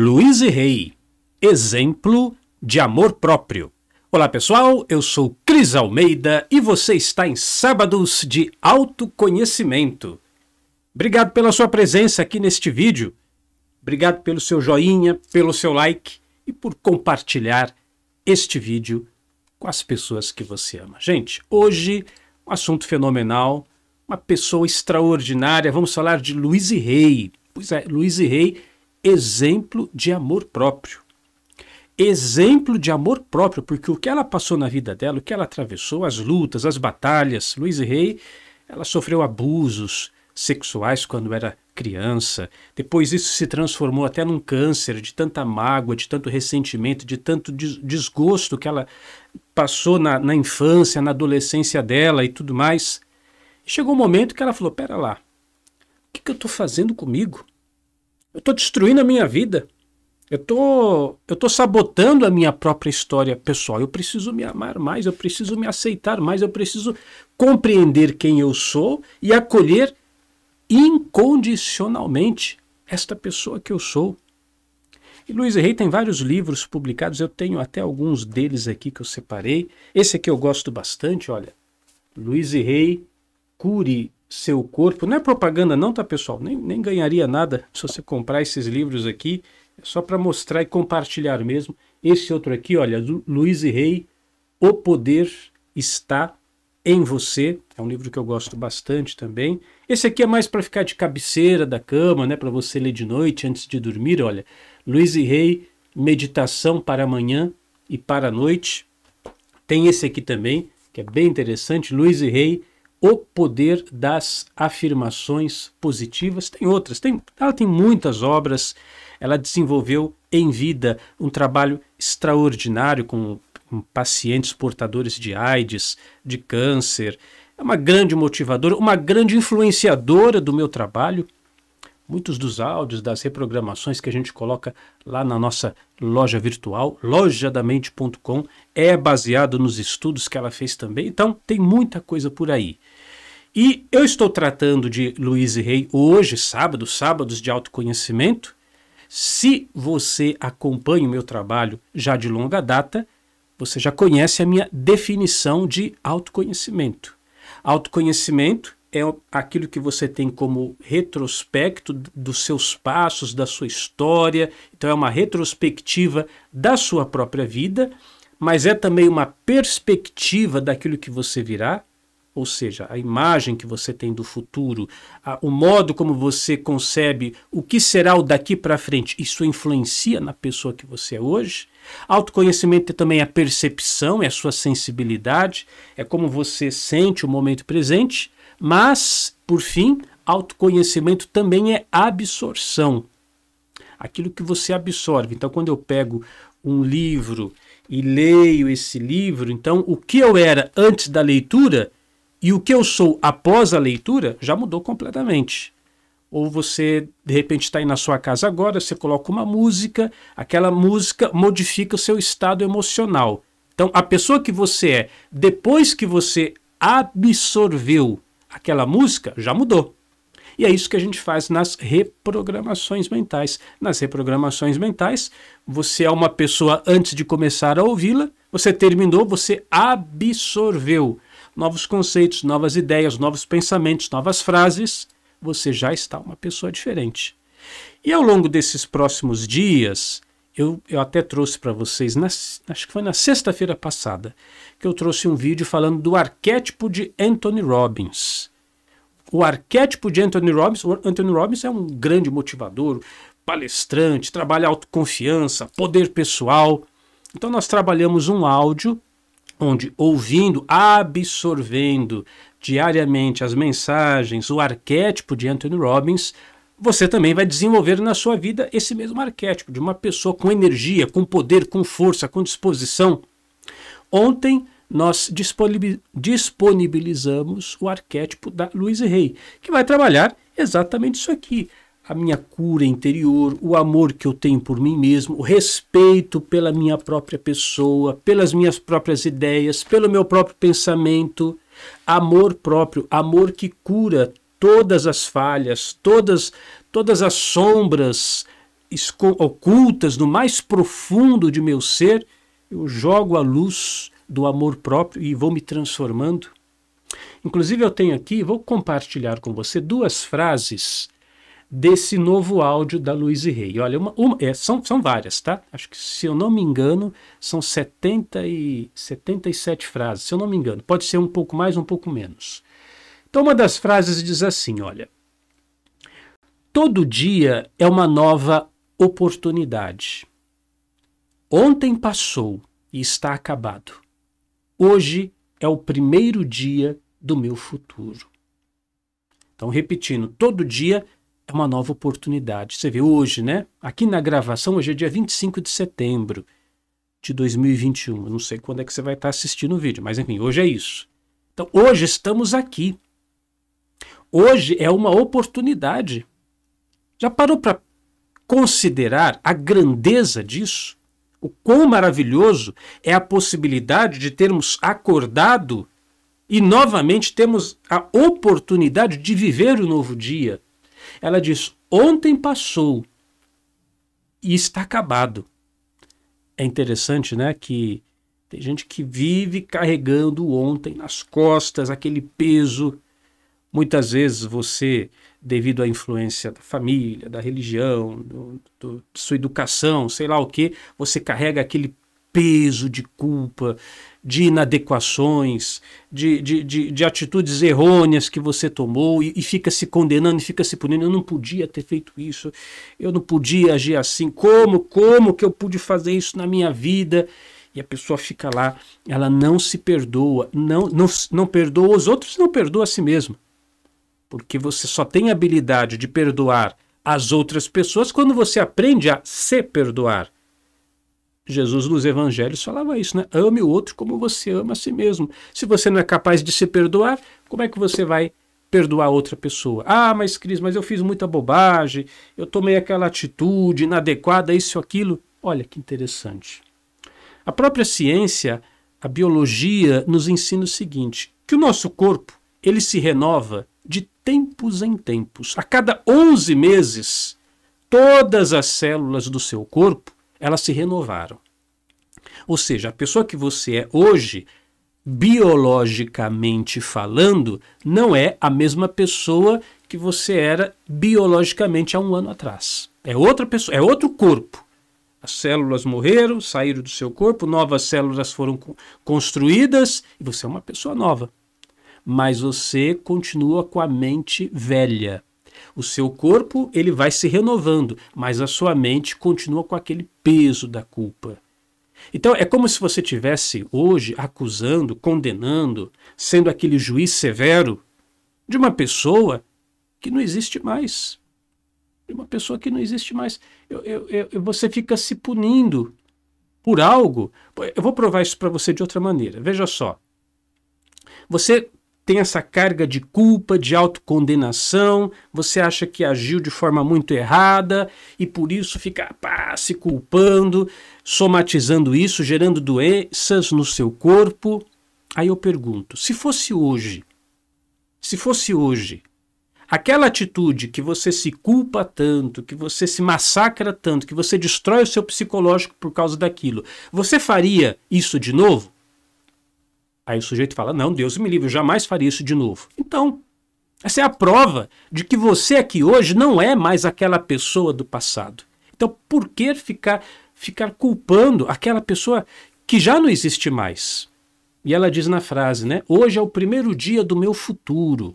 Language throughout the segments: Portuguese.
Luiz e Rei, exemplo de amor próprio. Olá pessoal, eu sou Cris Almeida e você está em Sábados de Autoconhecimento. Obrigado pela sua presença aqui neste vídeo. Obrigado pelo seu joinha, pelo seu like e por compartilhar este vídeo com as pessoas que você ama. Gente, hoje um assunto fenomenal, uma pessoa extraordinária. Vamos falar de Luiz e Rei. Pois é, Luiz e Rei exemplo de amor próprio. Exemplo de amor próprio, porque o que ela passou na vida dela, o que ela atravessou, as lutas, as batalhas, Luiz Rei, ela sofreu abusos sexuais quando era criança. Depois isso se transformou até num câncer, de tanta mágoa, de tanto ressentimento, de tanto desgosto que ela passou na, na infância, na adolescência dela e tudo mais. chegou um momento que ela falou: pera lá, o que, que eu estou fazendo comigo? eu estou destruindo a minha vida. Eu tô, eu tô sabotando a minha própria história pessoal. Eu preciso me amar mais, eu preciso me aceitar mais, eu preciso compreender quem eu sou e acolher incondicionalmente esta pessoa que eu sou. E Luiz Rei tem vários livros publicados, eu tenho até alguns deles aqui que eu separei. Esse aqui eu gosto bastante, olha. Luiz Rei, Cure seu corpo. Não é propaganda, não, tá, pessoal? Nem, nem ganharia nada se você comprar esses livros aqui. É só para mostrar e compartilhar mesmo. Esse outro aqui, olha, do Luiz e Rei, O Poder Está em Você. É um livro que eu gosto bastante também. Esse aqui é mais para ficar de cabeceira da cama, né? Para você ler de noite antes de dormir. Olha, Luiz e Rei, Meditação para Amanhã e para a Noite. Tem esse aqui também, que é bem interessante. Luiz e Rei, o Poder das Afirmações Positivas. Tem outras, tem, ela tem muitas obras. Ela desenvolveu em vida um trabalho extraordinário com, com pacientes portadores de AIDS, de câncer. É uma grande motivadora, uma grande influenciadora do meu trabalho muitos dos áudios, das reprogramações que a gente coloca lá na nossa loja virtual, lojadamente.com, é baseado nos estudos que ela fez também. Então, tem muita coisa por aí. E eu estou tratando de Luiz e Rei hoje, sábado, sábados de autoconhecimento. Se você acompanha o meu trabalho já de longa data, você já conhece a minha definição de autoconhecimento. Autoconhecimento é aquilo que você tem como retrospecto dos seus passos, da sua história. Então, é uma retrospectiva da sua própria vida, mas é também uma perspectiva daquilo que você virá, ou seja, a imagem que você tem do futuro, a, o modo como você concebe o que será o daqui para frente, isso influencia na pessoa que você é hoje. Autoconhecimento é também a percepção, é a sua sensibilidade, é como você sente o momento presente. Mas, por fim, autoconhecimento também é absorção. Aquilo que você absorve. Então, quando eu pego um livro e leio esse livro, então o que eu era antes da leitura e o que eu sou após a leitura já mudou completamente. Ou você, de repente, está aí na sua casa agora, você coloca uma música, aquela música modifica o seu estado emocional. Então, a pessoa que você é depois que você absorveu aquela música já mudou. E é isso que a gente faz nas reprogramações mentais. Nas reprogramações mentais, você é uma pessoa antes de começar a ouvi-la, você terminou, você absorveu novos conceitos, novas ideias, novos pensamentos, novas frases, você já está uma pessoa diferente. E ao longo desses próximos dias, eu, eu até trouxe para vocês, na, acho que foi na sexta-feira passada, que eu trouxe um vídeo falando do arquétipo de Anthony Robbins. O arquétipo de Anthony Robbins, Anthony Robbins é um grande motivador, palestrante, trabalha autoconfiança, poder pessoal. Então nós trabalhamos um áudio onde ouvindo, absorvendo diariamente as mensagens, o arquétipo de Anthony Robbins, você também vai desenvolver na sua vida esse mesmo arquétipo de uma pessoa com energia, com poder, com força, com disposição. Ontem nós disponibilizamos o arquétipo da Luiz Rei, que vai trabalhar exatamente isso aqui. A minha cura interior, o amor que eu tenho por mim mesmo, o respeito pela minha própria pessoa, pelas minhas próprias ideias, pelo meu próprio pensamento, amor próprio, amor que cura todas as falhas, todas, todas as sombras ocultas no mais profundo de meu ser, eu jogo a luz do amor próprio e vou me transformando. Inclusive, eu tenho aqui, vou compartilhar com você duas frases desse novo áudio da Luiz e Rei. Olha, uma, uma, é, são, são várias, tá? Acho que, se eu não me engano, são 70 e, 77 frases, se eu não me engano. Pode ser um pouco mais, um pouco menos. Então, uma das frases diz assim: olha, todo dia é uma nova oportunidade. Ontem passou e está acabado. Hoje é o primeiro dia do meu futuro. Então, repetindo, todo dia é uma nova oportunidade. Você vê hoje, né? Aqui na gravação, hoje é dia 25 de setembro de 2021. Eu não sei quando é que você vai estar assistindo o vídeo, mas enfim, hoje é isso. Então, hoje estamos aqui. Hoje é uma oportunidade. Já parou para considerar a grandeza disso? O quão maravilhoso é a possibilidade de termos acordado e novamente temos a oportunidade de viver o novo dia. Ela diz: Ontem passou e está acabado. É interessante, né, que tem gente que vive carregando ontem nas costas aquele peso Muitas vezes você, devido à influência da família, da religião, do, do, sua educação, sei lá o que, você carrega aquele peso de culpa, de inadequações, de, de, de, de atitudes errôneas que você tomou e, e, fica se condenando e fica se punindo. Eu não podia ter feito isso, eu não podia agir assim. Como, como que eu pude fazer isso na minha vida? E a pessoa fica lá, ela não se perdoa, não, não, não perdoa os outros, não perdoa a si mesma. Porque você só tem habilidade de perdoar as outras pessoas quando você aprende a se perdoar. Jesus nos evangelhos falava isso, né? Ame o outro como você ama a si mesmo. Se você não é capaz de se perdoar, como é que você vai perdoar outra pessoa? Ah, mas Cris, mas eu fiz muita bobagem, eu tomei aquela atitude inadequada, isso aquilo. Olha que interessante. A própria ciência, a biologia nos ensina o seguinte, que o nosso corpo, ele se renova tempos em tempos, a cada 11 meses, todas as células do seu corpo, elas se renovaram. Ou seja, a pessoa que você é hoje, biologicamente falando, não é a mesma pessoa que você era biologicamente há um ano atrás. É outra pessoa, é outro corpo. As células morreram, saíram do seu corpo, novas células foram construídas e você é uma pessoa nova mas você continua com a mente velha. O seu corpo ele vai se renovando, mas a sua mente continua com aquele peso da culpa. Então é como se você tivesse hoje acusando, condenando, sendo aquele juiz severo de uma pessoa que não existe mais. De uma pessoa que não existe mais. Eu, eu, eu, você fica se punindo por algo. Eu vou provar isso para você de outra maneira. Veja só. Você tem essa carga de culpa, de autocondenação, você acha que agiu de forma muito errada e por isso fica pá, se culpando, somatizando isso, gerando doenças no seu corpo. Aí eu pergunto: se fosse hoje, se fosse hoje, aquela atitude que você se culpa tanto, que você se massacra tanto, que você destrói o seu psicológico por causa daquilo, você faria isso de novo? Aí o sujeito fala: Não, Deus me livre, eu jamais faria isso de novo. Então, essa é a prova de que você aqui hoje não é mais aquela pessoa do passado. Então, por que ficar, ficar culpando aquela pessoa que já não existe mais? E ela diz na frase, né? Hoje é o primeiro dia do meu futuro.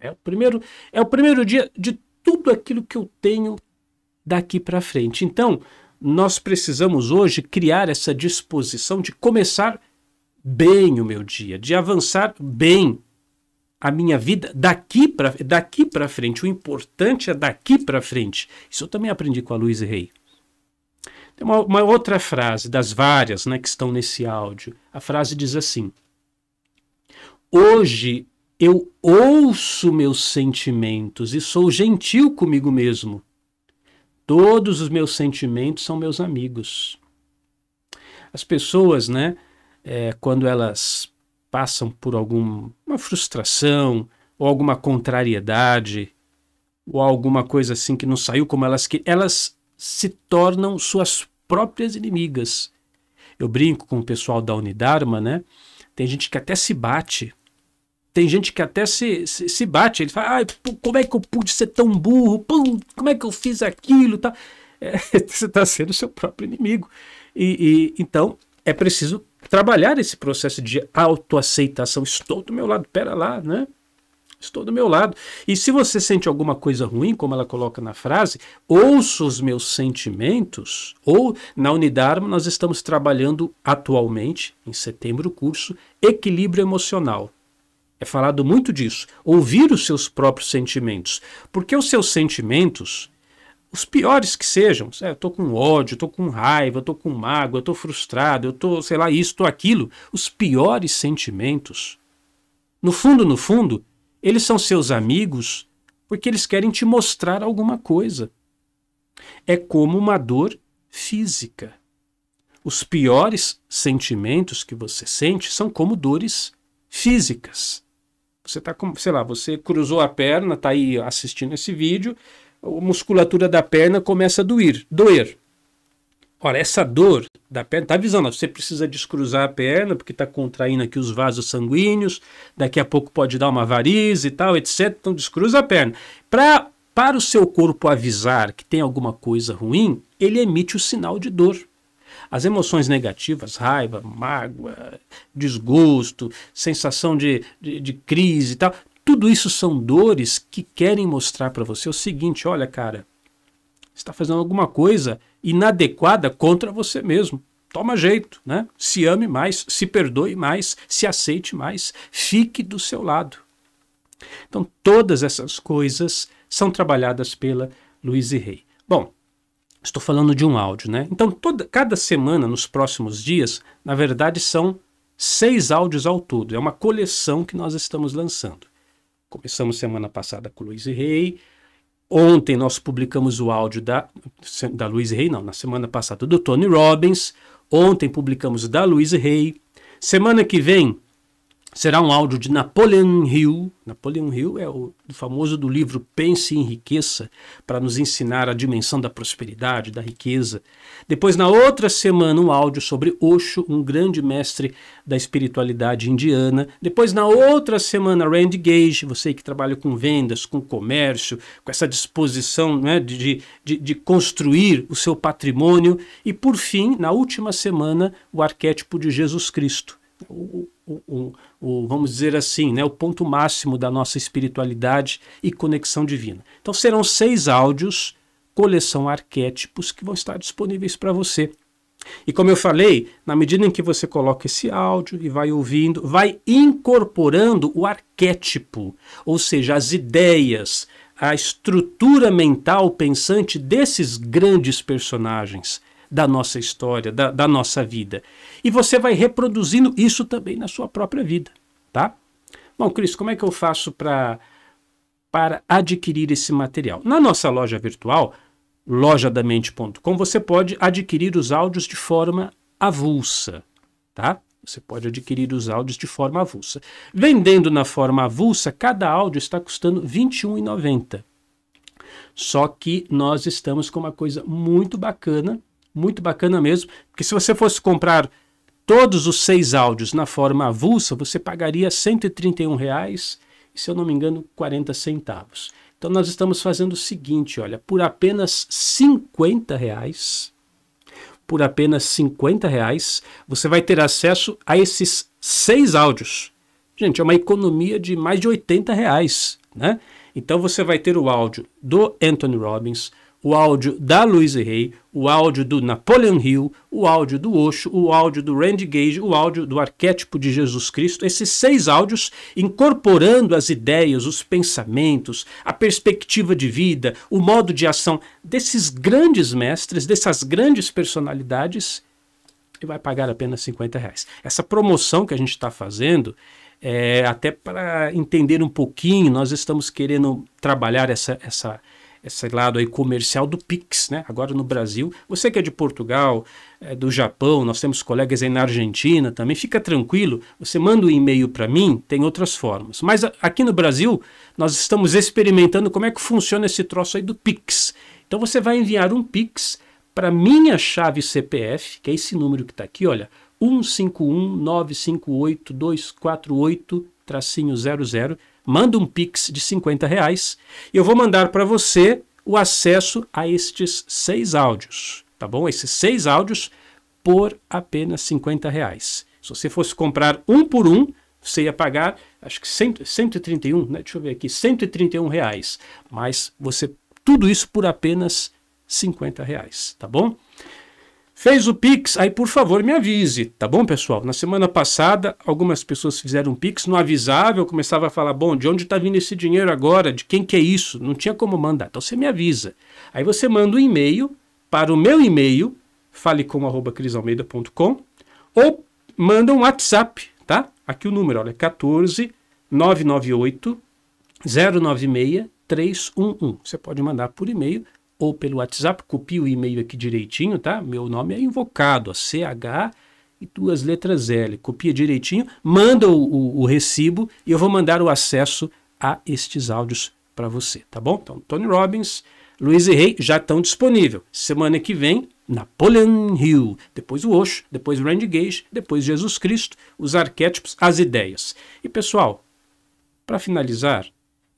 É o primeiro, é o primeiro dia de tudo aquilo que eu tenho daqui para frente. Então, nós precisamos hoje criar essa disposição de começar bem o meu dia, de avançar bem a minha vida daqui para daqui para frente. O importante é daqui para frente. Isso eu também aprendi com a Luiz Rei. Tem uma, uma outra frase das várias, né, que estão nesse áudio. A frase diz assim: Hoje eu ouço meus sentimentos e sou gentil comigo mesmo. Todos os meus sentimentos são meus amigos. As pessoas, né, é, quando elas passam por alguma frustração ou alguma contrariedade ou alguma coisa assim que não saiu como elas que elas se tornam suas próprias inimigas. Eu brinco com o pessoal da Unidarma, né? Tem gente que até se bate. Tem gente que até se, se, se bate. Ele fala, como é que eu pude ser tão burro? Pum, como é que eu fiz aquilo? Tá. É, você está sendo seu próprio inimigo. E, e, então é preciso trabalhar esse processo de autoaceitação. Estou do meu lado, pera lá, né? Estou do meu lado. E se você sente alguma coisa ruim, como ela coloca na frase, ouça os meus sentimentos, ou na Unidarma nós estamos trabalhando atualmente, em setembro, o curso Equilíbrio Emocional. É falado muito disso, ouvir os seus próprios sentimentos, porque os seus sentimentos, os piores que sejam. É, eu tô com ódio, eu tô com raiva, eu tô com mágoa, eu tô frustrado, eu tô, sei lá, isso, tô aquilo. Os piores sentimentos, no fundo, no fundo, eles são seus amigos porque eles querem te mostrar alguma coisa. É como uma dor física. Os piores sentimentos que você sente são como dores físicas. Você está, sei lá, você cruzou a perna, está aí assistindo esse vídeo, a musculatura da perna começa a doer. doer. Ora, essa dor da perna está avisando, você precisa descruzar a perna porque está contraindo aqui os vasos sanguíneos, daqui a pouco pode dar uma variz e tal, etc. Então descruza a perna. Pra, para o seu corpo avisar que tem alguma coisa ruim, ele emite o sinal de dor. As emoções negativas, raiva, mágoa, desgosto, sensação de, de, de crise e tal, tudo isso são dores que querem mostrar para você o seguinte: olha, cara, está fazendo alguma coisa inadequada contra você mesmo. Toma jeito, né? Se ame mais, se perdoe mais, se aceite mais, fique do seu lado. Então, todas essas coisas são trabalhadas pela e Rei. Bom, estou falando de um áudio, né? Então, toda, cada semana, nos próximos dias, na verdade, são seis áudios ao todo. É uma coleção que nós estamos lançando. Começamos semana passada com o Luiz Rei. Ontem nós publicamos o áudio da, da Luiz Rei, não, na semana passada do Tony Robbins. Ontem publicamos da Luiz Rei. Semana que vem será um áudio de Napoleon Hill. Napoleon Hill é o famoso do livro Pense e Enriqueça, para nos ensinar a dimensão da prosperidade, da riqueza. Depois, na outra semana, um áudio sobre Osho, um grande mestre da espiritualidade indiana. Depois, na outra semana, Randy Gage, você que trabalha com vendas, com comércio, com essa disposição né, de, de, de construir o seu patrimônio. E, por fim, na última semana, o arquétipo de Jesus Cristo o, o, vamos dizer assim, né, o ponto máximo da nossa espiritualidade e conexão divina. Então serão seis áudios, coleção arquétipos, que vão estar disponíveis para você. E como eu falei, na medida em que você coloca esse áudio e vai ouvindo, vai incorporando o arquétipo, ou seja, as ideias, a estrutura mental pensante desses grandes personagens da nossa história, da, da nossa vida. E você vai reproduzindo isso também na sua própria vida, tá? Bom, Cris, como é que eu faço para para adquirir esse material? Na nossa loja virtual, lojadamente.com, você pode adquirir os áudios de forma avulsa, tá? Você pode adquirir os áudios de forma avulsa. Vendendo na forma avulsa, cada áudio está custando R$ 21,90. Só que nós estamos com uma coisa muito bacana muito bacana mesmo, porque se você fosse comprar todos os seis áudios na forma avulsa, você pagaria R$ 131,00 e, se eu não me engano, 40 centavos. Então nós estamos fazendo o seguinte, olha, por apenas R$ reais, por apenas 50 reais, você vai ter acesso a esses seis áudios. Gente, é uma economia de mais de R$ reais, né? Então você vai ter o áudio do Anthony Robbins, o áudio da Louise Hay, o áudio do Napoleon Hill, o áudio do Osho, o áudio do Randy Gage, o áudio do arquétipo de Jesus Cristo, esses seis áudios incorporando as ideias, os pensamentos, a perspectiva de vida, o modo de ação desses grandes mestres, dessas grandes personalidades, e vai pagar apenas 50 reais. Essa promoção que a gente está fazendo é, até para entender um pouquinho, nós estamos querendo trabalhar essa, essa, esse lado aí comercial do Pix, né? Agora no Brasil, você que é de Portugal, é do Japão, nós temos colegas aí na Argentina também, fica tranquilo, você manda um e-mail para mim, tem outras formas. Mas aqui no Brasil, nós estamos experimentando como é que funciona esse troço aí do Pix. Então você vai enviar um Pix para minha chave CPF, que é esse número que está aqui, olha, 151 958 248 tracinho 00 manda um Pix de 50 reais e eu vou mandar para você o acesso a estes seis áudios, tá bom? Esses seis áudios por apenas 50 reais. Se você fosse comprar um por um, você ia pagar, acho que 100, 131, né? deixa eu ver aqui, 131 reais. Mas você, tudo isso por apenas 50 reais, tá bom? Fez o Pix, aí por favor me avise, tá bom, pessoal? Na semana passada, algumas pessoas fizeram um Pix, não avisava, eu começava a falar, bom, de onde está vindo esse dinheiro agora? De quem que é isso? Não tinha como mandar, então você me avisa. Aí você manda um e-mail para o meu e-mail, falecom.crisalmeida.com, ou manda um WhatsApp, tá? Aqui o número, olha, 14 998 096 311. Você pode mandar por e-mail ou pelo WhatsApp, copie o e-mail aqui direitinho, tá? Meu nome é invocado, CH e duas letras L. Copia direitinho, manda o, o, o recibo e eu vou mandar o acesso a estes áudios para você, tá bom? Então, Tony Robbins, Luiz e Rei já estão disponíveis. Semana que vem, Napoleon Hill, depois o Osho, depois Randy Gage, depois Jesus Cristo, os arquétipos, as ideias. E pessoal, para finalizar,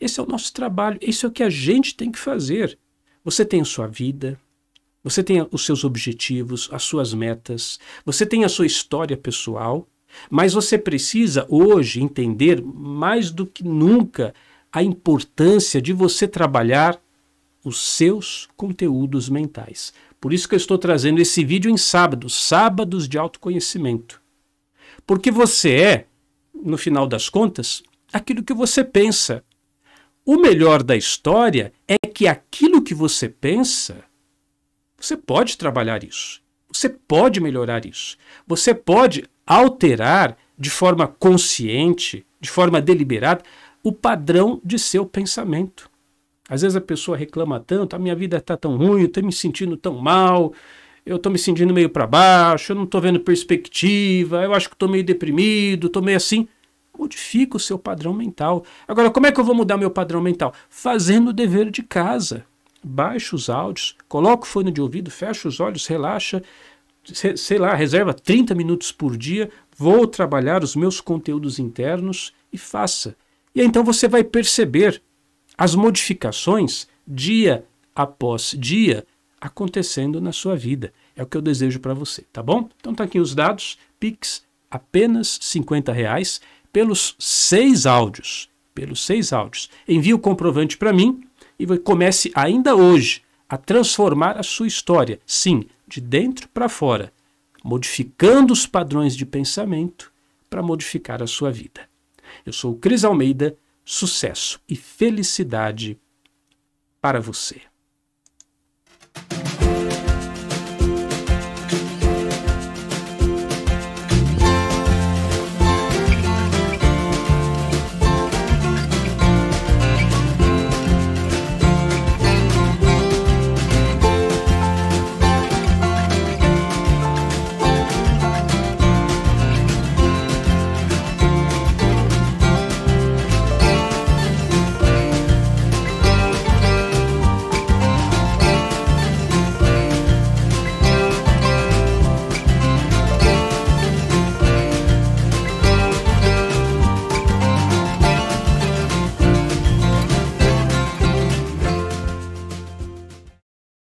esse é o nosso trabalho, isso é o que a gente tem que fazer. Você tem a sua vida, você tem os seus objetivos, as suas metas, você tem a sua história pessoal, mas você precisa hoje entender mais do que nunca a importância de você trabalhar os seus conteúdos mentais. Por isso que eu estou trazendo esse vídeo em sábados, sábados de autoconhecimento. Porque você é, no final das contas, aquilo que você pensa, o melhor da história é que aquilo que você pensa, você pode trabalhar isso. Você pode melhorar isso. Você pode alterar de forma consciente, de forma deliberada, o padrão de seu pensamento. Às vezes a pessoa reclama tanto, a minha vida está tão ruim, eu estou me sentindo tão mal, eu estou me sentindo meio para baixo, eu não estou vendo perspectiva, eu acho que estou meio deprimido, estou meio assim. Modifica o seu padrão mental. Agora, como é que eu vou mudar meu padrão mental? Fazendo o dever de casa. Baixa os áudios, coloca o fone de ouvido, fecha os olhos, relaxa, sei lá, reserva 30 minutos por dia, vou trabalhar os meus conteúdos internos e faça. E então você vai perceber as modificações dia após dia acontecendo na sua vida. É o que eu desejo para você, tá bom? Então tá aqui os dados, Pix apenas 50 reais pelos seis áudios. Pelos seis áudios. Envie o comprovante para mim e comece ainda hoje a transformar a sua história, sim, de dentro para fora, modificando os padrões de pensamento para modificar a sua vida. Eu sou o Cris Almeida, sucesso e felicidade para você.